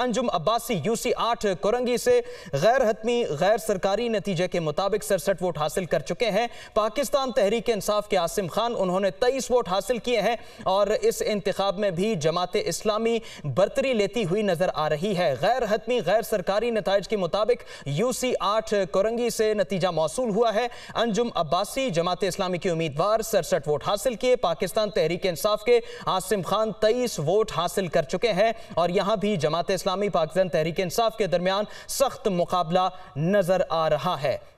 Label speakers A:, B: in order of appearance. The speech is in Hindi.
A: अंजुम अब्बासी यूसी आठ कोरंगी से गैर हतमी गैर सरकारी नतीजे के मुताबिक सड़सठ वोट हासिल कर चुके हैं पाकिस्तान तहरीक इंसाफ के आसिम खान उन्होंने तेईस वोट हासिल किए हैं और इस इंतखब में भी जमात इस्लामी बरतरी लेती हुई नजर आ रही है गैर हतमी गैर सरकारी नतज के मुताबिक यूसी आठ कोरंगी से नतीजा मौसू हुआ है अंजुम अब्बासी जमात इस्लामी के उम्मीदवार सड़सठ वोट हासिल किए पाकिस्तान तहरीक इंसाफ के आसिम खान तेईस वोट हासिल कर चुके हैं और यहां भी जमात इस्लामी इस्लामी पाकिस्तान तहरीक इंसाफ के दरमियान सख्त मुकाबला नजर आ रहा है